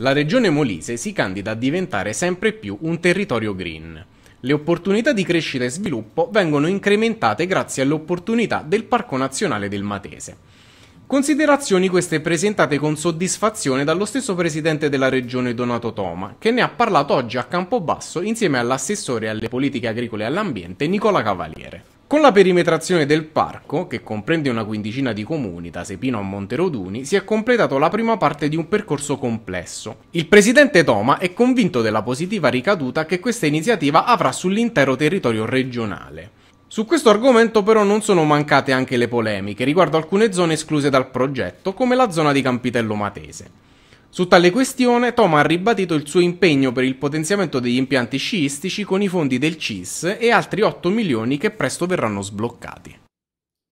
La regione Molise si candida a diventare sempre più un territorio green. Le opportunità di crescita e sviluppo vengono incrementate grazie all'opportunità del Parco Nazionale del Matese. Considerazioni queste presentate con soddisfazione dallo stesso presidente della regione Donato Toma, che ne ha parlato oggi a Campobasso insieme all'assessore alle politiche agricole e all'ambiente Nicola Cavaliere. Con la perimetrazione del parco, che comprende una quindicina di comuni da Sepino a Monteroduni, si è completato la prima parte di un percorso complesso. Il presidente Toma è convinto della positiva ricaduta che questa iniziativa avrà sull'intero territorio regionale. Su questo argomento però non sono mancate anche le polemiche riguardo alcune zone escluse dal progetto, come la zona di Campitello Matese. Su tale questione Tom ha ribadito il suo impegno per il potenziamento degli impianti sciistici con i fondi del CIS e altri 8 milioni che presto verranno sbloccati.